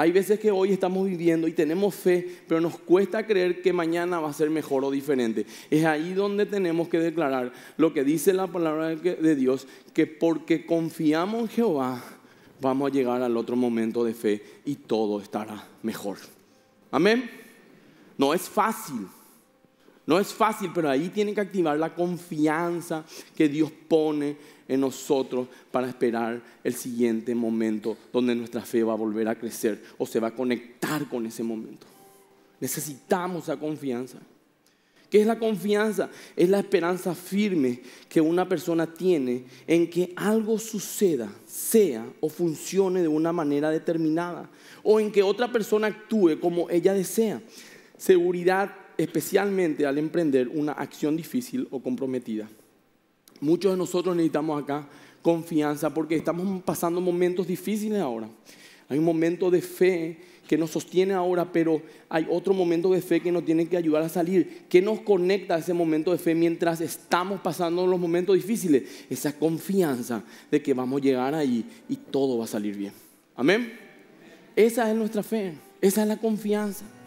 Hay veces que hoy estamos viviendo y tenemos fe, pero nos cuesta creer que mañana va a ser mejor o diferente. Es ahí donde tenemos que declarar lo que dice la palabra de Dios, que porque confiamos en Jehová, vamos a llegar al otro momento de fe y todo estará mejor. Amén. No es fácil, no es fácil, pero ahí tiene que activar la confianza que Dios pone en nosotros para esperar el siguiente momento donde nuestra fe va a volver a crecer o se va a conectar con ese momento. Necesitamos esa confianza. ¿Qué es la confianza? Es la esperanza firme que una persona tiene en que algo suceda, sea o funcione de una manera determinada, o en que otra persona actúe como ella desea. Seguridad especialmente al emprender una acción difícil o comprometida. Muchos de nosotros necesitamos acá confianza porque estamos pasando momentos difíciles ahora. Hay un momento de fe que nos sostiene ahora, pero hay otro momento de fe que nos tiene que ayudar a salir. que nos conecta a ese momento de fe mientras estamos pasando los momentos difíciles? Esa confianza de que vamos a llegar ahí y todo va a salir bien. Amén. Esa es nuestra fe, esa es la confianza.